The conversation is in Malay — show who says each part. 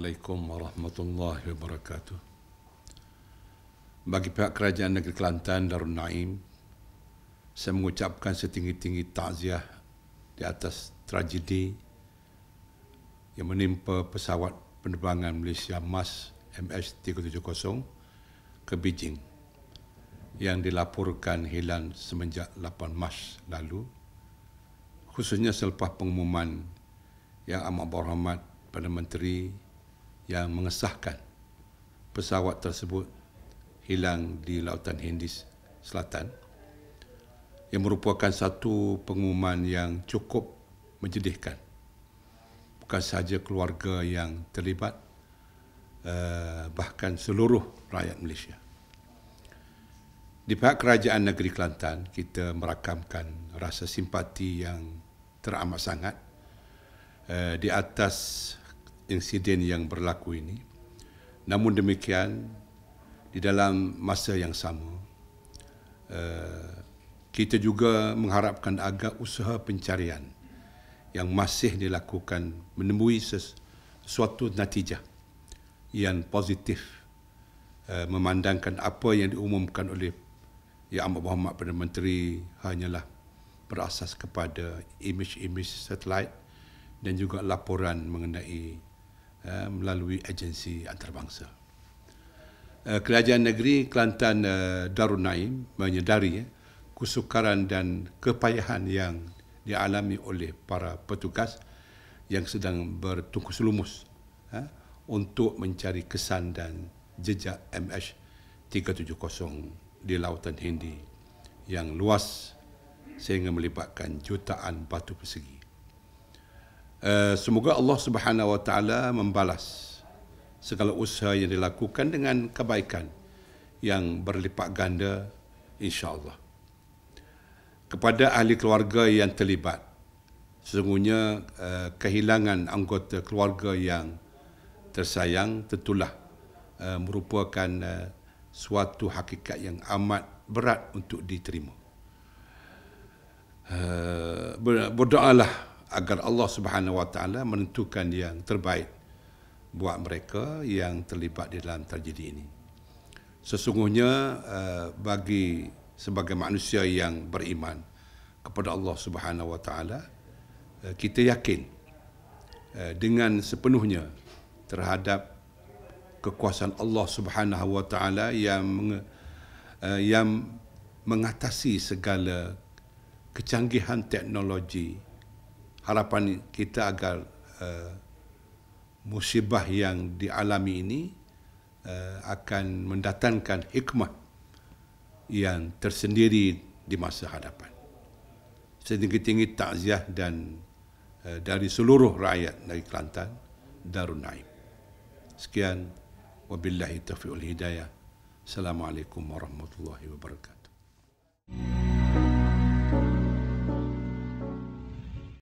Speaker 1: Assalamualaikum warahmatullahi wabarakatuh. Bagi pihak kerajaan negeri Kelantan Darun Naim, saya mengucapkan setinggi-tinggi takziah di atas tragedi yang menimpa pesawat penerbangan Malaysia Mas MS370 ke Beijing yang dilaporkan hilang semenjak 8 mas lalu khususnya selepas pengumuman yang amat berhormat pada Menteri yang mengesahkan pesawat tersebut hilang di Lautan Hindis Selatan yang merupakan satu pengumuman yang cukup menjedihkan bukan sahaja keluarga yang terlibat eh, bahkan seluruh rakyat Malaysia. Di pihak kerajaan negeri Kelantan, kita merakamkan rasa simpati yang teramat sangat eh, di atas insiden yang berlaku ini. Namun demikian, di dalam masa yang sama, eh, kita juga mengharapkan agar usaha pencarian yang masih dilakukan menemui sesuatu natijah yang positif eh, memandangkan apa yang diumumkan oleh Yang Amat Berhormat Perdana Menteri hanyalah berasas kepada imej-imej satelit dan juga laporan mengenai Eh, melalui agensi antarabangsa. Eh, Kerajaan Negeri Kelantan eh, Darun Naim menyedari kesukaran dan kepayahan yang dialami oleh para petugas yang sedang bertungkus lumus untuk mencari kesan dan jejak MH370 di Lautan Hindi yang luas sehingga melibatkan jutaan batu persegi. Eh, semoga Allah Subhanahu wa taala membalas segala usaha yang dilakukan dengan kebaikan yang berlipat ganda insya Allah Kepada ahli keluarga yang terlibat sesungguhnya uh, kehilangan anggota keluarga yang tersayang tentulah uh, merupakan uh, suatu hakikat yang amat berat untuk diterima. Uh, berdoalah agar Allah Subhanahu Wa Taala menentukan yang terbaik buat mereka yang terlibat di dalam tragedi ini. Sesungguhnya eh, bagi sebagai manusia yang beriman kepada Allah Subhanahu Wa Taala eh, kita yakin eh, dengan sepenuhnya terhadap kekuasaan Allah Subhanahu Wa Taala yang yang mengatasi segala kecanggihan teknologi harapan kita agar uh, musibah yang dialami ini uh, akan mendatangkan hikmah yang tersendiri di masa hadapan. Setinggi-tinggi takziah dan uh, dari seluruh rakyat dari Kelantan, Darun Naim. Sekian, wabillahi taufiq hidayah. Assalamualaikum warahmatullahi wabarakatuh.